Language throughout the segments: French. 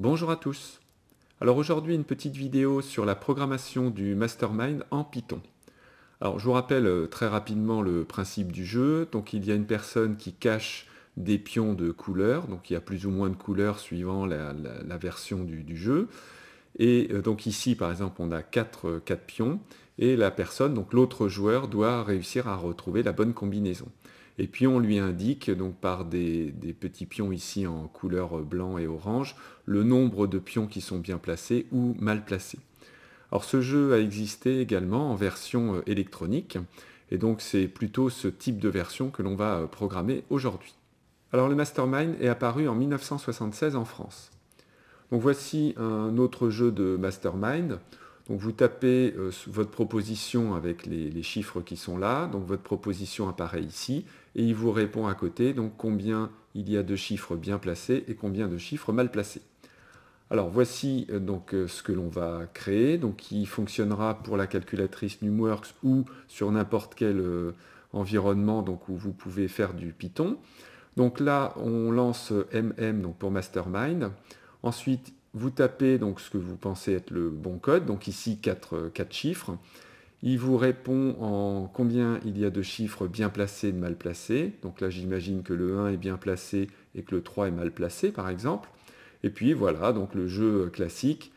Bonjour à tous Alors aujourd'hui une petite vidéo sur la programmation du mastermind en Python. Alors je vous rappelle euh, très rapidement le principe du jeu. Donc il y a une personne qui cache des pions de couleur, donc il y a plus ou moins de couleurs suivant la, version du, jeu. Et euh, donc ici par exemple on a 4, 4 euh, pions et la personne, donc l'autre joueur, doit réussir à retrouver la bonne combinaison. Et puis on lui indique, donc par des, petits pions ici en couleur blanc et orange, le nombre de pions qui sont bien placés ou mal placés. Alors ce jeu a existé également en version euh, électronique, et donc c'est plutôt ce type de version que l'on va euh, programmer aujourd'hui. Alors le Mastermind est apparu en 1976 en France. Donc voici un autre jeu de Mastermind. Donc vous tapez euh, votre proposition avec les, les, chiffres qui sont là. Donc votre proposition apparaît ici et il vous répond à côté donc combien il y a de chiffres bien placés et combien de chiffres mal placés. Alors voici euh, donc euh, ce que l'on va créer, donc qui fonctionnera pour la calculatrice NumWorks ou sur n'importe quel euh, environnement donc, où vous pouvez faire du Python. Donc là, on lance MM donc pour Mastermind. Ensuite, vous tapez donc ce que vous pensez être le bon code, donc ici quatre 4 chiffres. Il vous répond en combien il y a de chiffres bien placés et mal placés. Donc là, j'imagine que le 1 est bien placé et que le 3 est mal placé, par exemple. Et puis voilà, donc le jeu euh, classique.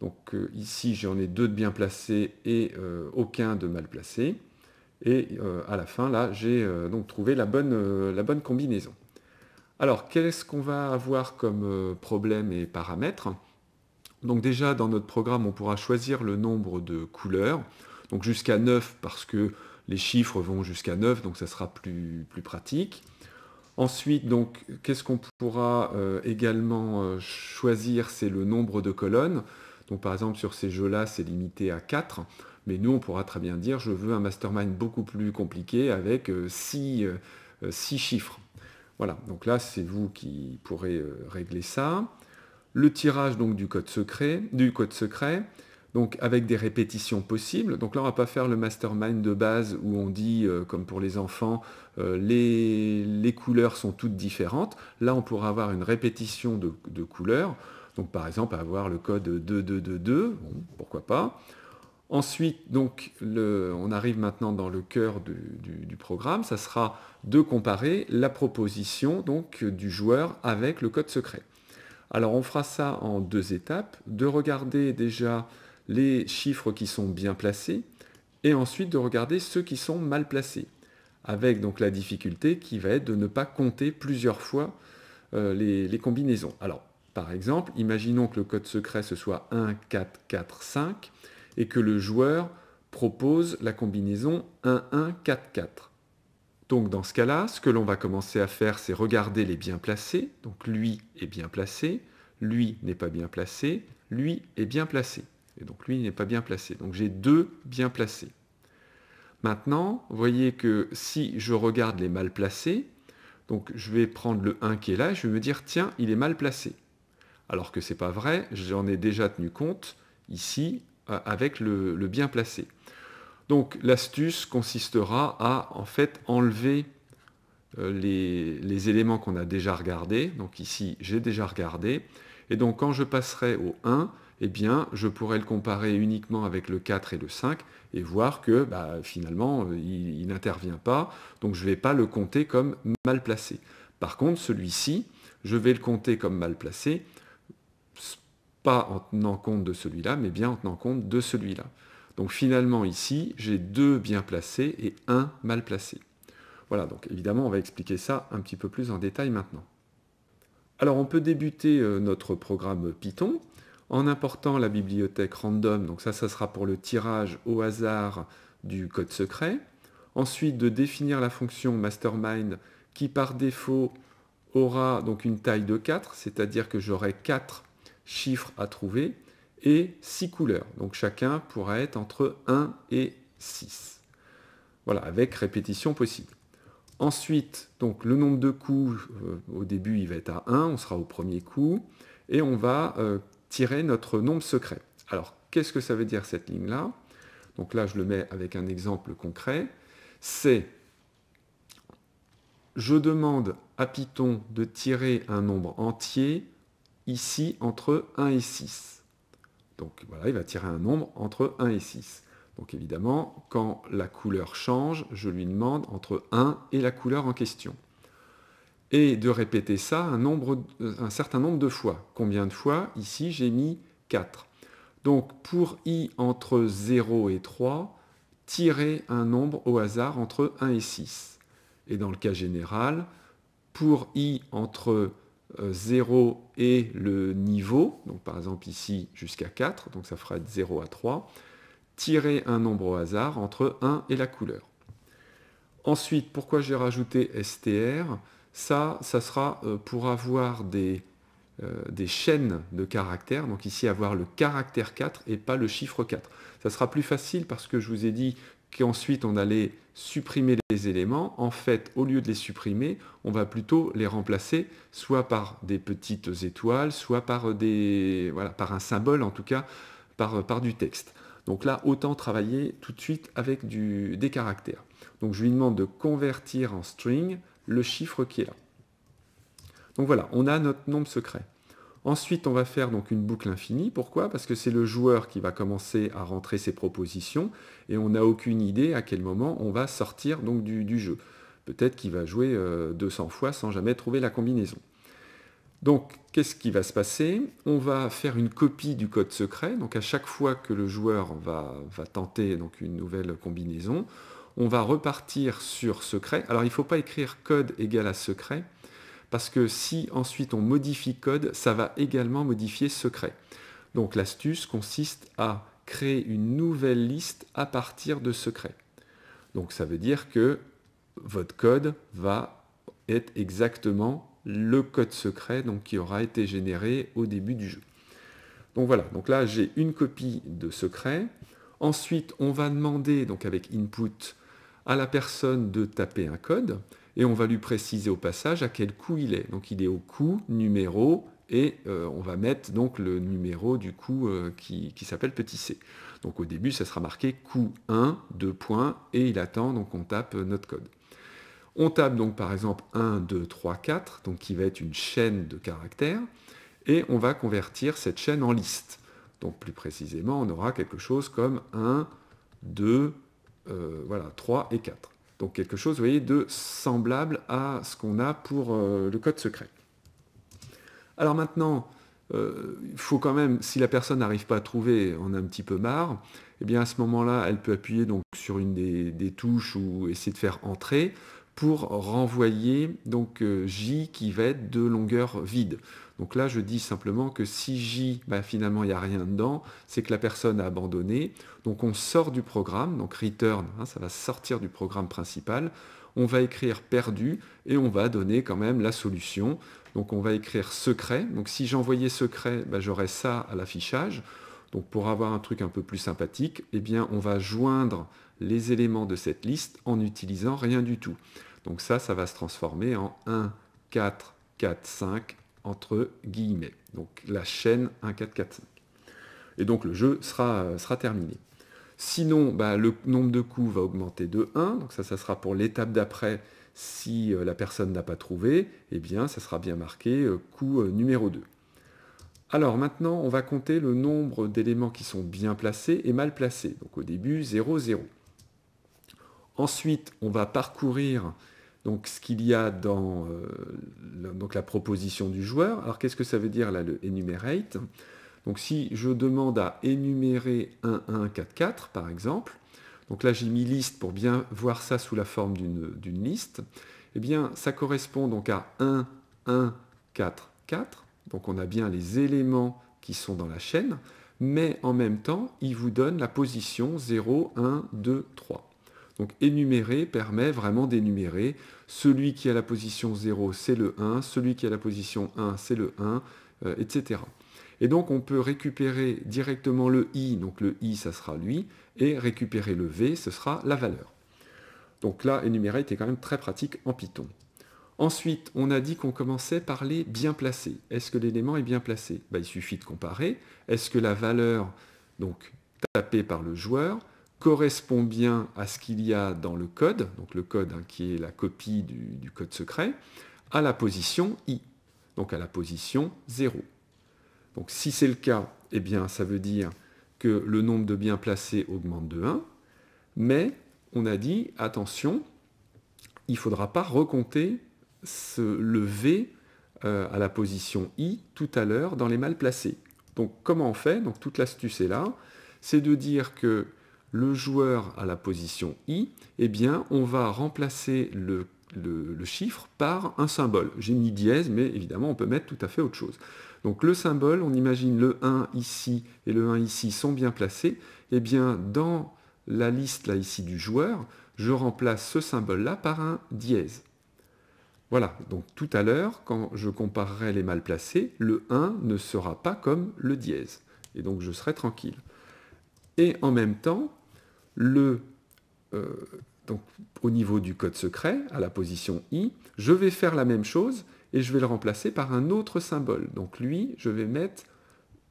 Donc euh, ici, j'en ai deux de bien placés et euh, aucun de mal placé. Et à la fin, là, j'ai donc trouvé la bonne, la bonne combinaison. Alors, qu'est-ce qu'on va avoir comme problème et paramètres Donc déjà, dans notre programme, on pourra choisir le nombre de couleurs. Donc jusqu'à 9 parce que les chiffres vont jusqu'à 9, donc ça sera plus, pratique. Ensuite, donc, qu'est-ce qu'on pourra euh, également euh, choisir C'est le nombre de colonnes. Donc par exemple, sur ces jeux-là, c'est limité à 4. Mais nous, on pourra très bien dire, je veux un mastermind beaucoup plus compliqué avec 6 euh, chiffres. Voilà, donc là, c'est vous qui pourrez régler ça. Le tirage donc, du code secret, du code secret donc avec des répétitions possibles. Donc là, on ne va pas faire le mastermind de base où on dit, euh, comme pour les enfants, euh, les, couleurs sont toutes différentes. Là, on pourra avoir une répétition de, couleurs. Donc par exemple, avoir le code 2222, bon, pourquoi pas. Ensuite, donc, on arrive maintenant dans le cœur du, du, programme, ça sera de comparer la proposition donc, du joueur avec le code secret. Alors on fera ça en deux étapes, de regarder déjà les chiffres qui sont bien placés et ensuite de regarder ceux qui sont mal placés. Avec donc la difficulté qui va être de ne pas compter plusieurs fois euh, les, les, combinaisons. Alors, par exemple, imaginons que le code secret ce soit 1, 4, 4, 5 et que le joueur propose la combinaison 1, 1, 4, 4. Donc dans ce cas-là, ce que l'on va commencer à faire, c'est regarder les bien placés. Donc lui est bien placé, lui n'est pas bien placé, lui est bien placé. Et donc lui, il n'est pas bien placé. Donc j'ai deux bien placés. Maintenant, vous voyez que si je regarde les mal placés, donc je vais prendre le 1 qui est là, et je vais me dire, tiens, il est mal placé. Alors que ce n'est pas vrai, j'en ai déjà tenu compte ici euh, avec le, bien placé. Donc l'astuce consistera à en fait enlever euh, les, éléments qu'on a déjà regardés. Donc ici, j'ai déjà regardé. Et donc quand je passerai au 1, eh bien, je pourrais le comparer uniquement avec le 4 et le 5 et voir que bah, finalement, euh, il, il n'intervient pas, donc je ne vais pas le compter comme mal placé. Par contre, celui-ci, je vais le compter comme mal placé, pas en tenant compte de celui-là, mais bien en tenant compte de celui-là. Donc finalement, ici, j'ai deux bien placés et un mal placé. Voilà, donc évidemment, on va expliquer ça un petit peu plus en détail maintenant. Alors, on peut débuter euh, notre programme Python en important la bibliothèque random, donc ça, ça sera pour le tirage au hasard du code secret. Ensuite, de définir la fonction mastermind qui par défaut aura donc une taille de 4, c'est-à-dire que j'aurai 4 chiffres à trouver et 6 couleurs. Donc chacun pourra être entre 1 et 6. Voilà, avec répétition possible. Ensuite, donc le nombre de coups, euh, au début il va être à 1, on sera au premier coup, et on va euh, tirer notre nombre secret. Alors, qu'est-ce que ça veut dire cette ligne-là Donc là, je le mets avec un exemple concret. C'est je demande à Python de tirer un nombre entier ici entre 1 et 6. Donc voilà, il va tirer un nombre entre 1 et 6. Donc évidemment, quand la couleur change, je lui demande entre 1 et la couleur en question et de répéter ça euh, un, certain nombre de fois. Combien de fois Ici, j'ai mis 4. Donc pour i entre 0 et 3, tirez un nombre au hasard entre 1 et 6. Et dans le cas général, pour i entre 0 euh, et le niveau, donc par exemple ici jusqu'à 4, donc ça fera de 0 à 3, tirez un nombre au hasard entre 1 et la couleur. Ensuite, pourquoi j'ai rajouté str ça, ça sera euh, pour avoir euh, des, chaînes de caractères. Donc ici, avoir le caractère 4 et pas le chiffre 4. Ça sera plus facile parce que je vous ai dit qu'ensuite on allait supprimer les éléments. En fait, au lieu de les supprimer, on va plutôt les remplacer soit par des petites étoiles, soit par, par un symbole, en tout cas par, du texte. Donc là, autant travailler tout de suite avec des caractères. Donc je lui demande de convertir en string le chiffre qui est là. Donc voilà, on a notre nombre secret. Ensuite, on va faire donc une boucle infinie. Pourquoi Parce que c'est le joueur qui va commencer à rentrer ses propositions et on n'a aucune idée à quel moment on va sortir donc du, jeu. Peut-être qu'il va jouer 200 euh, fois sans jamais trouver la combinaison. Donc, qu'est-ce qui va se passer On va faire une copie du code secret. Donc, à chaque fois que le joueur va, va tenter donc, une nouvelle combinaison, on va repartir sur secret. Alors il ne faut pas écrire code égal à secret, parce que si ensuite on modifie code, ça va également modifier secret. Donc l'astuce consiste à créer une nouvelle liste à partir de secret. Donc ça veut dire que votre code va être exactement le code secret donc, qui aura été généré au début du jeu. Donc voilà, donc là j'ai une copie de secret. Ensuite, on va demander, donc avec input, à la personne de taper un code et on va lui préciser au passage à quel coût il est. Donc il est au coût, numéro, et euh, on va mettre donc le numéro du coût euh, qui, qui s'appelle petit c. Donc au début, ça sera marqué coût 1, 2 points, et il attend, donc on tape euh, notre code. On tape donc par exemple 1, 2, 3, 4, donc qui va être une chaîne de caractères, et on va convertir cette chaîne en liste. Donc plus précisément, on aura quelque chose comme 1, 2, 3, euh, voilà, 3 et 4. Donc quelque chose, voyez, de semblable à ce qu'on a pour euh, le code secret. Alors maintenant, euh, il faut quand même, si la personne n'arrive pas à trouver, on a un petit peu marre, et eh bien à ce moment-là, elle peut appuyer donc sur une des touches ou essayer de faire entrer pour renvoyer donc euh, J qui va être de longueur vide. Donc là, je dis simplement que si J, bah, finalement, il n'y a rien dedans, c'est que la personne a abandonné. Donc on sort du programme, donc return, hein, ça va sortir du programme principal. On va écrire perdu et on va donner quand même la solution. Donc on va écrire secret. Donc si j'envoyais secret, bah, j'aurais ça à l'affichage. Donc pour avoir un truc un peu plus sympathique, eh bien on va joindre les éléments de cette liste en n'utilisant rien du tout. Donc ça, ça va se transformer en 1, 4, 4, 5, entre guillemets. Donc la chaîne 1, 4, 4, 5. Et donc le jeu sera, euh, sera terminé. Sinon, bah, le nombre de coups va augmenter de 1, donc ça, ça sera pour l'étape d'après. Si euh, la personne n'a pas trouvé, eh bien, ça sera bien marqué euh, coup numéro 2. Alors maintenant, on va compter le nombre d'éléments qui sont bien placés et mal placés. Donc au début, 0, 0. Ensuite, on va parcourir donc, ce qu'il y a dans euh, la proposition du joueur. Alors qu'est-ce que ça veut dire là le enumerate Donc si je demande à énumérer 1, 1, 4, 4 par exemple, donc là j'ai mis liste pour bien voir ça sous la forme d'une liste, eh bien ça correspond donc à 1, 1, 4, 4. Donc on a bien les éléments qui sont dans la chaîne, mais en même temps, il vous donne la position 0, 1, 2, 3. Donc énumérer permet vraiment d'énumérer. Celui qui a la position 0, c'est le 1. Celui qui a la position 1, c'est le 1, euh, etc. Et donc on peut récupérer directement le i, donc le i ça sera lui, et récupérer le v, ce sera la valeur. Donc là, énumérer était quand même très pratique en Python. Ensuite, on a dit qu'on commençait par les bien placés. Est-ce que l'élément est bien placé ben, Il suffit de comparer. Est-ce que la valeur, donc tapée par le joueur, correspond bien à ce qu'il y a dans le code, donc le code hein, qui est la copie du, code secret, à la position i, donc à la position 0. Donc si c'est le cas, eh bien ça veut dire que le nombre de biens placés augmente de 1, mais on a dit, attention, il ne faudra pas recompter ce, le V euh, à la position I tout à l'heure dans les mal placés. Donc comment on fait Donc toute l'astuce est là, c'est de dire que le joueur à la position i, eh bien, on va remplacer le, chiffre par un symbole. J'ai mis dièse, mais évidemment, on peut mettre tout à fait autre chose. Donc le symbole, on imagine le 1 ici et le 1 ici sont bien placés. Eh bien, dans la liste là ici du joueur, je remplace ce symbole-là par un dièse. Voilà, donc tout à l'heure, quand je comparerai les mal placés, le 1 ne sera pas comme le dièse. Et donc je serai tranquille. Et en même temps, le, euh, donc, au niveau du code secret, à la position i, je vais faire la même chose et je vais le remplacer par un autre symbole. Donc lui, je vais mettre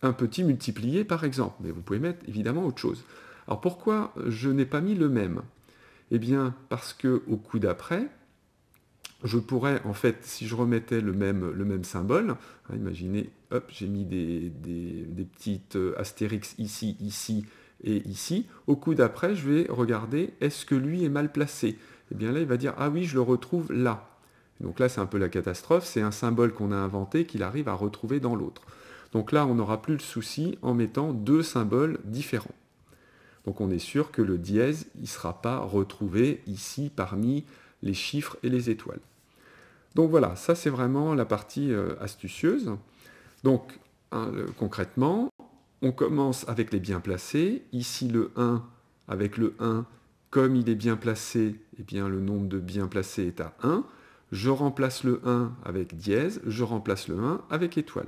un petit multiplié par exemple, mais vous pouvez mettre évidemment autre chose. Alors pourquoi je n'ai pas mis le même Eh bien parce qu'au coup d'après, je pourrais, en fait, si je remettais le même, symbole, hein, imaginez, hop, j'ai mis des, des petites euh, astérix ici, ici, et ici, au coup d'après, je vais regarder est-ce que lui est mal placé Et eh bien là, il va dire ah oui, je le retrouve là. Donc là, c'est un peu la catastrophe, c'est un symbole qu'on a inventé qu'il arrive à retrouver dans l'autre. Donc là, on n'aura plus le souci en mettant deux symboles différents. Donc on est sûr que le dièse, il ne sera pas retrouvé ici parmi les chiffres et les étoiles. Donc voilà, ça c'est vraiment la partie euh, astucieuse. Donc hein, euh, concrètement, on commence avec les bien placés. Ici, le 1, avec le 1, comme il est bien placé, et eh bien, le nombre de bien placés est à 1. Je remplace le 1 avec dièse, je remplace le 1 avec étoile.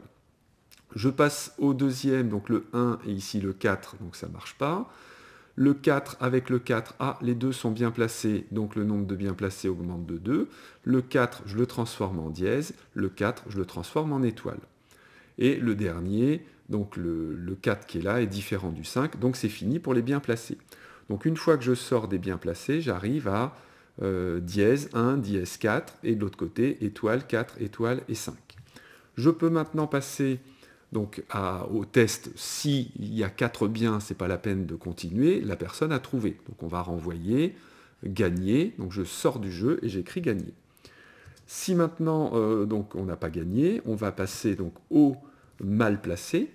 Je passe au deuxième, donc le 1 et ici le 4, donc ça ne marche pas. Le 4 avec le 4, ah, les deux sont bien placés, donc le nombre de bien placés augmente de 2. Le 4, je le transforme en dièse, le 4, je le transforme en étoile. Et le dernier, donc le, 4 qui est là est différent du 5, donc c'est fini pour les biens placés. Donc une fois que je sors des biens placés, j'arrive à euh, dièse 1, dièse 4, et de l'autre côté, étoile 4, étoile et 5. Je peux maintenant passer donc, au test. S'il y a 4 biens, ce n'est pas la peine de continuer, la personne a trouvé. Donc on va renvoyer, gagner, donc je sors du jeu et j'écris gagner. Si maintenant euh, on n'a pas gagné, on va passer donc au mal placé.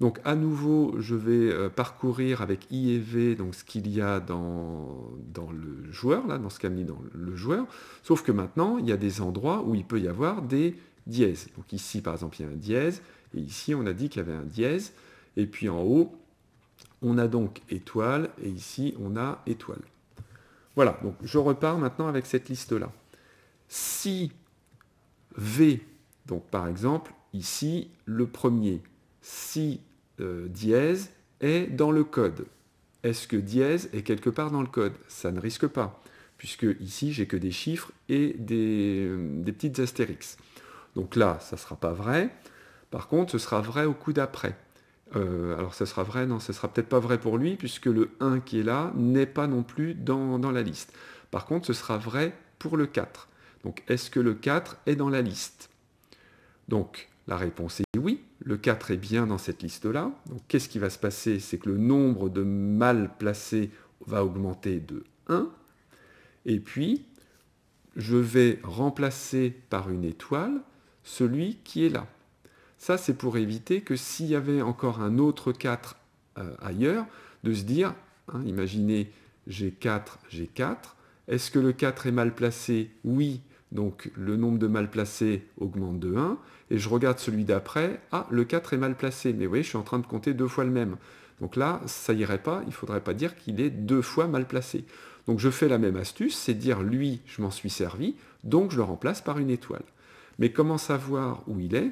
Donc à nouveau, je vais euh, parcourir avec I et V donc, ce qu'il y a dans, dans, le joueur, là, dans ce qu'a mis dans le joueur, sauf que maintenant, il y a des endroits où il peut y avoir des dièses. Donc ici, par exemple, il y a un dièse, et ici, on a dit qu'il y avait un dièse, et puis en haut, on a donc étoile, et ici, on a étoile. Voilà, donc je repars maintenant avec cette liste-là. Si V, donc par exemple, Ici, le premier si euh, dièse est dans le code. Est-ce que dièse est quelque part dans le code Ça ne risque pas, puisque ici, j'ai que des chiffres et des, euh, petites astérix. Donc là, ça ne sera pas vrai. Par contre, ce sera vrai au coup d'après. Euh, alors ce sera vrai, non, ça sera peut-être pas vrai pour lui, puisque le 1 qui est là n'est pas non plus dans, dans, la liste. Par contre, ce sera vrai pour le 4. Donc est-ce que le 4 est dans la liste Donc la réponse est oui, le 4 est bien dans cette liste-là. Donc qu'est-ce qui va se passer C'est que le nombre de mal placés va augmenter de 1. Et puis, je vais remplacer par une étoile celui qui est là. Ça, c'est pour éviter que s'il y avait encore un autre 4 euh, ailleurs, de se dire, hein, imaginez, j'ai 4, j'ai 4. Est-ce que le 4 est mal placé Oui, donc le nombre de mal placés augmente de 1, et je regarde celui d'après, ah, le 4 est mal placé, mais vous voyez, je suis en train de compter deux fois le même. Donc là, ça irait pas, il ne faudrait pas dire qu'il est deux fois mal placé. Donc je fais la même astuce, c'est dire lui, je m'en suis servi, donc je le remplace par une étoile. Mais comment savoir où il est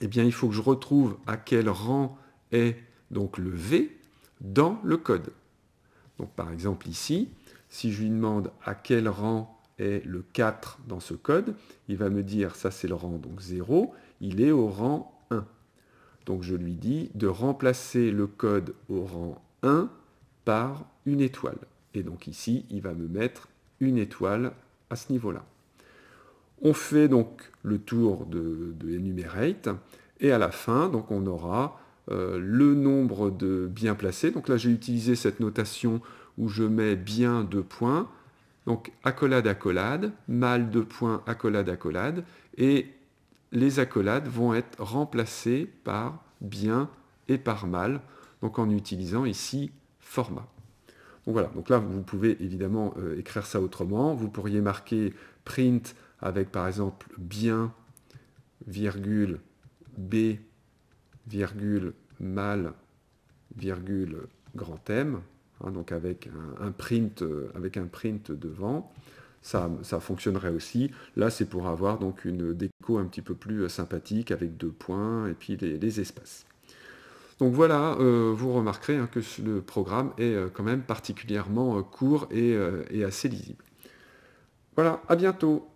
Eh bien, il faut que je retrouve à quel rang est donc le V dans le code. Donc par exemple ici, si je lui demande à quel rang est le 4 dans ce code, il va me dire, ça c'est le rang, donc 0, il est au rang 1. Donc je lui dis de remplacer le code au rang 1 par une étoile. Et donc ici, il va me mettre une étoile à ce niveau-là. On fait donc le tour de, enumerate et à la fin, donc on aura euh, le nombre de bien placés. Donc là, j'ai utilisé cette notation où je mets bien deux points donc accolade, accolade, mal de point accolade, accolade, et les accolades vont être remplacées par bien et par mal, donc en utilisant ici format. Donc voilà, donc là vous pouvez évidemment euh, écrire ça autrement, vous pourriez marquer print avec par exemple bien, virgule, b, virgule, mal, virgule, grand M, Hein, donc avec un, print, euh, avec un print devant. Ça, fonctionnerait aussi. Là, c'est pour avoir donc une déco un petit peu plus euh, sympathique avec deux points et puis les, espaces. Donc voilà, euh, vous remarquerez hein, que le programme est quand même particulièrement court et assez lisible. Voilà, à bientôt